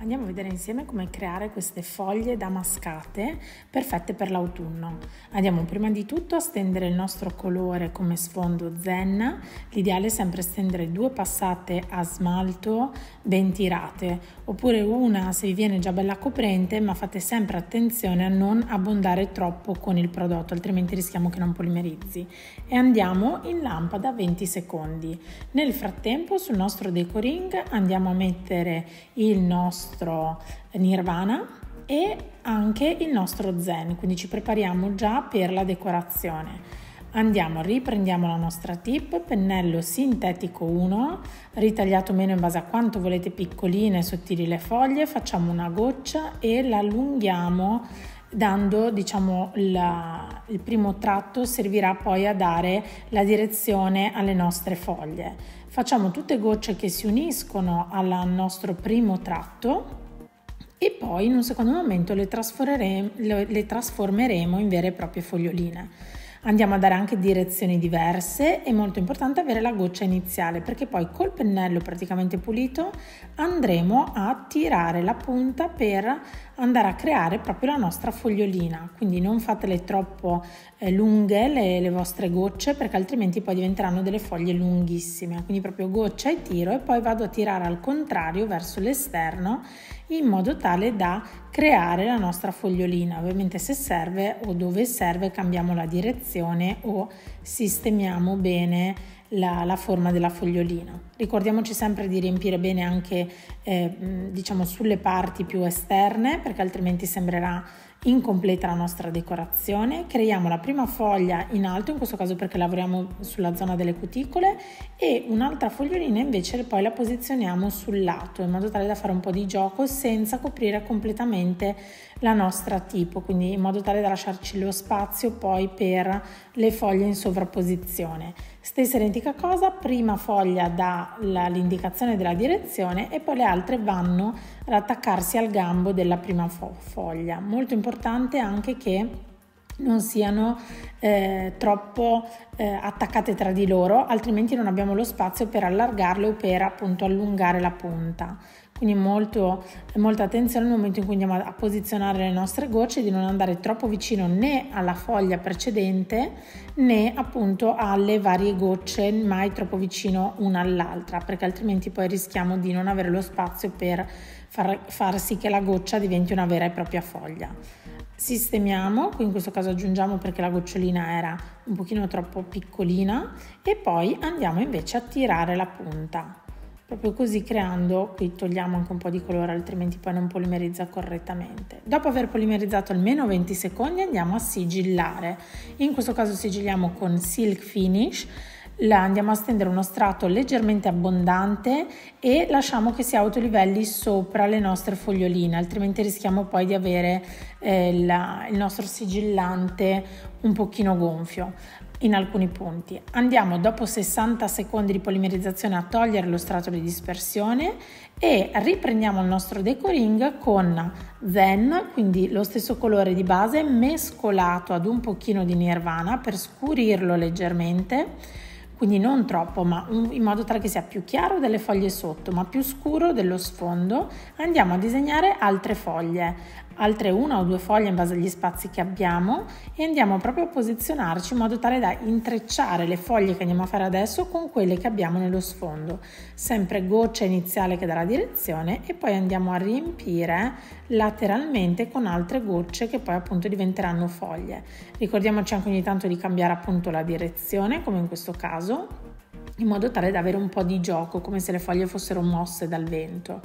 Andiamo a vedere insieme come creare queste foglie damascate perfette per l'autunno. Andiamo prima di tutto a stendere il nostro colore come sfondo zen. L'ideale è sempre stendere due passate a smalto ben tirate, oppure una se vi viene già bella coprente, ma fate sempre attenzione a non abbondare troppo con il prodotto, altrimenti rischiamo che non polimerizzi. E andiamo in lampada 20 secondi. Nel frattempo sul nostro decoring andiamo a mettere il nostro nostro nirvana e anche il nostro zen, quindi ci prepariamo già per la decorazione. Andiamo, riprendiamo la nostra tip, pennello sintetico 1, ritagliato meno in base a quanto volete piccoline e sottili le foglie, facciamo una goccia e la allunghiamo dando diciamo la, il primo tratto servirà poi a dare la direzione alle nostre foglie facciamo tutte gocce che si uniscono al nostro primo tratto e poi in un secondo momento le trasformeremo, le trasformeremo in vere e proprie foglioline. Andiamo a dare anche direzioni diverse, è molto importante avere la goccia iniziale perché poi col pennello praticamente pulito andremo a tirare la punta per andare a creare proprio la nostra fogliolina, quindi non fatele troppo eh, lunghe le, le vostre gocce perché altrimenti poi diventeranno delle foglie lunghissime, quindi proprio goccia e tiro e poi vado a tirare al contrario verso l'esterno in modo tale da creare la nostra fogliolina. Ovviamente se serve o dove serve cambiamo la direzione o sistemiamo bene la, la forma della fogliolina. Ricordiamoci sempre di riempire bene anche eh, diciamo sulle parti più esterne perché altrimenti sembrerà incompleta la nostra decorazione. Creiamo la prima foglia in alto, in questo caso perché lavoriamo sulla zona delle cuticole e un'altra fogliolina invece poi la posizioniamo sul lato in modo tale da fare un po' di gioco senza coprire completamente la nostra tipo, quindi in modo tale da lasciarci lo spazio poi per le foglie in sovrapposizione. Stessa identica cosa, prima foglia dà l'indicazione della direzione e poi le altre vanno ad attaccarsi al gambo della prima fo- foglia. Molto importante anche che non siano eh, troppo eh, attaccate tra di loro, altrimenti non abbiamo lo spazio per allargarle o per appunto allungare la punta quindi molto, molta attenzione nel momento in cui andiamo a posizionare le nostre gocce di non andare troppo vicino né alla foglia precedente né appunto alle varie gocce mai troppo vicino una all'altra perché altrimenti poi rischiamo di non avere lo spazio per far, far sì che la goccia diventi una vera e propria foglia sistemiamo, in questo caso aggiungiamo perché la gocciolina era un pochino troppo piccolina e poi andiamo invece a tirare la punta proprio così creando, qui togliamo anche un po' di colore altrimenti poi non polimerizza correttamente. Dopo aver polimerizzato almeno 20 secondi andiamo a sigillare, in questo caso sigilliamo con Silk Finish, la andiamo a stendere uno strato leggermente abbondante e lasciamo che si autolivelli sopra le nostre foglioline, altrimenti rischiamo poi di avere eh, la, il nostro sigillante un pochino gonfio in alcuni punti. Andiamo dopo 60 secondi di polimerizzazione a togliere lo strato di dispersione e riprendiamo il nostro decoring con Zen, quindi lo stesso colore di base mescolato ad un pochino di Nirvana per scurirlo leggermente. Quindi non troppo, ma in modo tale che sia più chiaro delle foglie sotto, ma più scuro dello sfondo, andiamo a disegnare altre foglie altre una o due foglie in base agli spazi che abbiamo e andiamo proprio a posizionarci in modo tale da intrecciare le foglie che andiamo a fare adesso con quelle che abbiamo nello sfondo. Sempre goccia iniziale che dà la direzione e poi andiamo a riempire lateralmente con altre gocce che poi appunto diventeranno foglie. Ricordiamoci anche ogni tanto di cambiare appunto la direzione come in questo caso in modo tale da avere un po' di gioco, come se le foglie fossero mosse dal vento.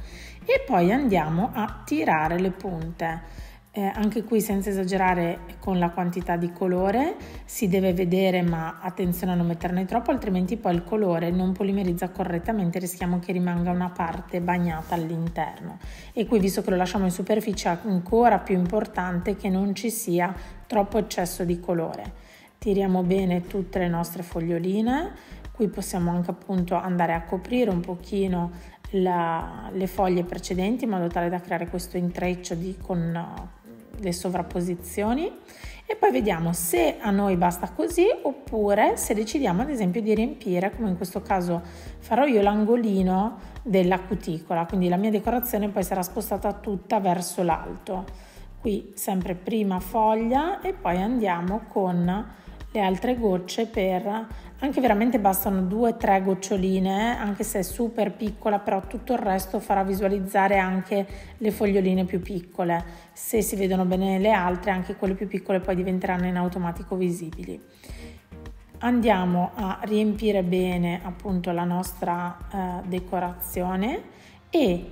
E poi andiamo a tirare le punte. Eh, anche qui senza esagerare con la quantità di colore, si deve vedere ma attenzione a non metterne troppo, altrimenti poi il colore non polimerizza correttamente, rischiamo che rimanga una parte bagnata all'interno. E qui visto che lo lasciamo in superficie è ancora più importante che non ci sia troppo eccesso di colore tiriamo bene tutte le nostre foglioline qui possiamo anche appunto andare a coprire un pochino la, le foglie precedenti in modo tale da creare questo intreccio di, con le sovrapposizioni e poi vediamo se a noi basta così oppure se decidiamo ad esempio di riempire come in questo caso farò io l'angolino della cuticola quindi la mia decorazione poi sarà spostata tutta verso l'alto qui sempre prima foglia e poi andiamo con le altre gocce per anche veramente bastano due o tre goccioline eh, anche se è super piccola però tutto il resto farà visualizzare anche le foglioline più piccole se si vedono bene le altre anche quelle più piccole poi diventeranno in automatico visibili andiamo a riempire bene appunto la nostra eh, decorazione e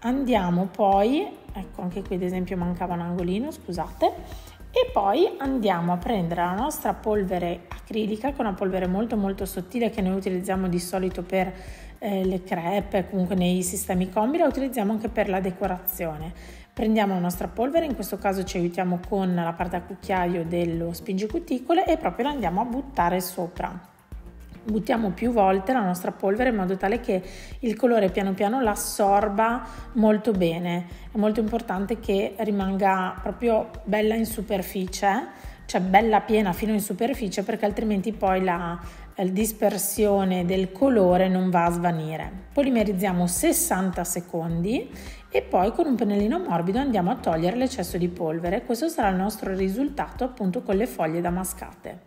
andiamo poi ecco anche qui ad esempio mancava un angolino scusate e poi andiamo a prendere la nostra polvere acrilica, che è una polvere molto molto sottile che noi utilizziamo di solito per eh, le crepe, comunque nei sistemi combi, la utilizziamo anche per la decorazione. Prendiamo la nostra polvere, in questo caso ci aiutiamo con la parte a cucchiaio dello spingicuticole e proprio la andiamo a buttare sopra buttiamo più volte la nostra polvere in modo tale che il colore piano piano l'assorba molto bene. È molto importante che rimanga proprio bella in superficie cioè bella piena fino in superficie perché altrimenti poi la eh, dispersione del colore non va a svanire. Polimerizziamo 60 secondi e poi con un pennellino morbido andiamo a togliere l'eccesso di polvere. Questo sarà il nostro risultato appunto con le foglie damascate.